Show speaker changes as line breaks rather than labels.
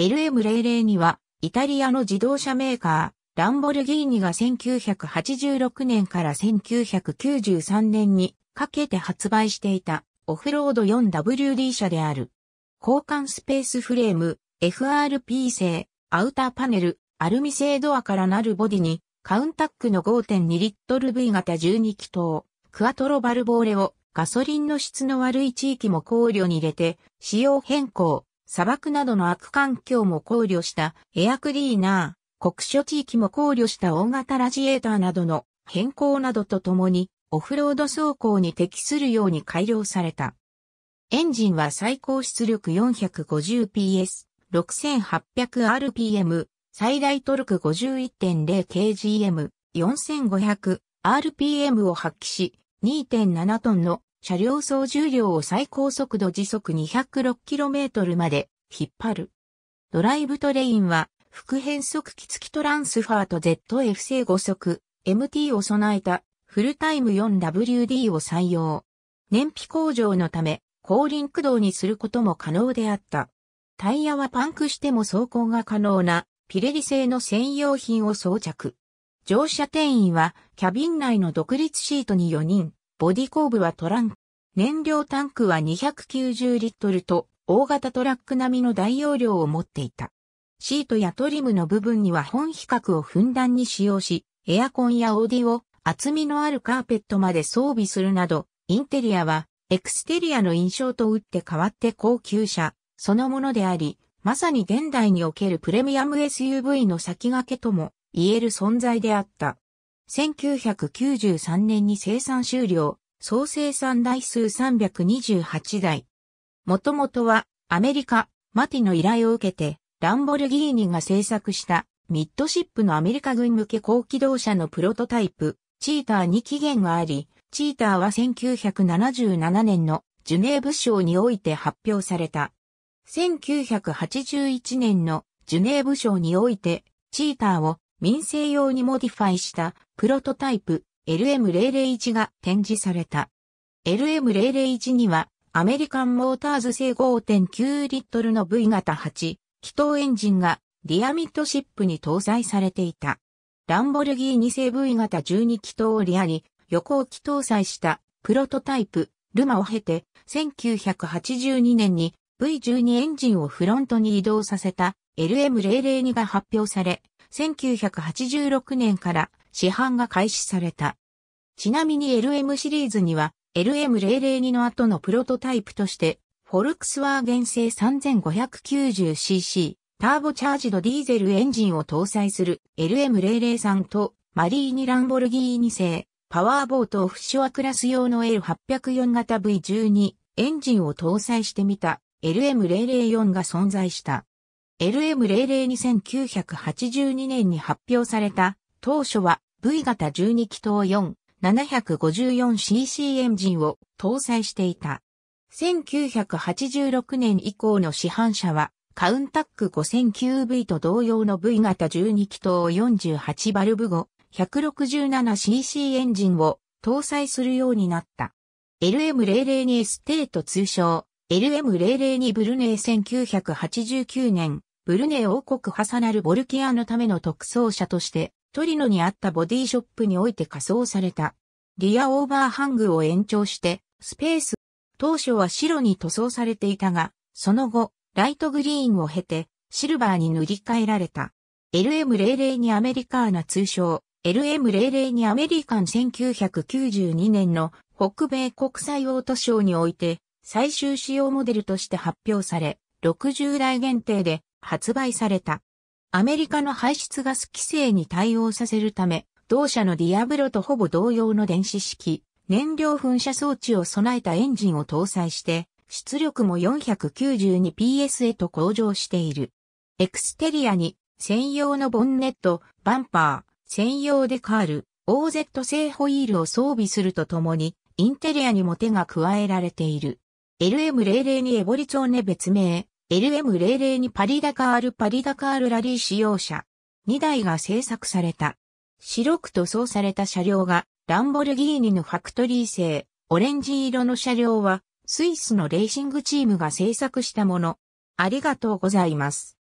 LM00 には、イタリアの自動車メーカー、ランボルギーニが1986年から1993年にかけて発売していたオフロード 4WD 車である。交換スペースフレーム、FRP 製、アウターパネル、アルミ製ドアからなるボディに、カウンタックの5.2リットル V 型12気筒、クアトロバルボーレをガソリンの質の悪い地域も考慮に入れて、仕様変更、砂漠などの悪環境も考慮したエアクリーナー、国所地域も考慮した大型ラジエーターなどの変更などとともにオフロード走行に適するように改良された。エンジンは最高出力 450PS、6800rpm、最大トルク 51.0kgm、4500rpm を発揮し、2.7トンの車両総重量を最高速度時速 206km まで引っ張る。ドライブトレインは、副変速機付きトランスファーと ZF 正5速 MT を備えたフルタイム 4WD を採用。燃費向上のため、後輪駆動にすることも可能であった。タイヤはパンクしても走行が可能なピレリ製の専用品を装着。乗車定員はキャビン内の独立シートに4人、ボディ後部はトランク。燃料タンクは290リットルと大型トラック並みの大容量を持っていた。シートやトリムの部分には本比較をふんだんに使用し、エアコンやオーディオ、厚みのあるカーペットまで装備するなど、インテリアはエクステリアの印象と打って変わって高級車そのものであり、まさに現代におけるプレミアム SUV の先駆けとも言える存在であった。1993年に生産終了、総生産台数328台。もともとはアメリカ、マティの依頼を受けて、ランボルギーニが製作したミッドシップのアメリカ軍向け高機動車のプロトタイプ、チーターに期限があり、チーターは1977年のジュネーブ賞において発表された。1981年のジュネーブ賞において、チーターを民生用にモディファイしたプロトタイプ LM001 が展示された。LM001 にはアメリカンモーターズ製5.9リットルの V 型8気筒エンジンがリアミッドシップに搭載されていた。ランボルギーニ製 V 型12気筒をリアに横置き搭載したプロトタイプルマを経て1982年に V12 エンジンをフロントに移動させた LM002 が発表され1986年から市販が開始された。ちなみに LM シリーズには LM002 の後のプロトタイプとして、フォルクスワーゲン製 3590cc ターボチャージドディーゼルエンジンを搭載する LM003 とマリーニ・ランボルギーニ製パワーボートオフショアクラス用の L804 型 V12 エンジンを搭載してみた LM004 が存在した。LM0021982 年に発表された当初は V 型12気筒 4754cc エンジンを搭載していた。1986年以降の市販車はカウンタック5 0 0 v と同様の V 型12気筒48バルブ後 167cc エンジンを搭載するようになった。LM002 ステート通称 LM002 ブルネー1989年、ブルネー王国ハサナル・ボルキアのための特装車としてトリノにあったボディショップにおいて仮装された。リアオーバーハングを延長して、スペース。当初は白に塗装されていたが、その後、ライトグリーンを経て、シルバーに塗り替えられた。LM00 にアメリカーナ通称、LM00 にアメリカン1992年の北米国際オートショーにおいて最終仕様モデルとして発表され、60台限定で発売された。アメリカの排出ガス規制に対応させるため、同社のディアブロとほぼ同様の電子式、燃料噴射装置を備えたエンジンを搭載して、出力も 492PS へと向上している。エクステリアに専用のボンネット、バンパー、専用デカール、OZ 製ホイールを装備するとともに、インテリアにも手が加えられている。LM00 にエボリ町ネ別名、LM00 にパリダカールパリダカールラリー使用車2台が製作された。白く塗装された車両がランボルギーニのファクトリー製、オレンジ色の車両はスイスのレーシングチームが製作したもの。ありがとうございます。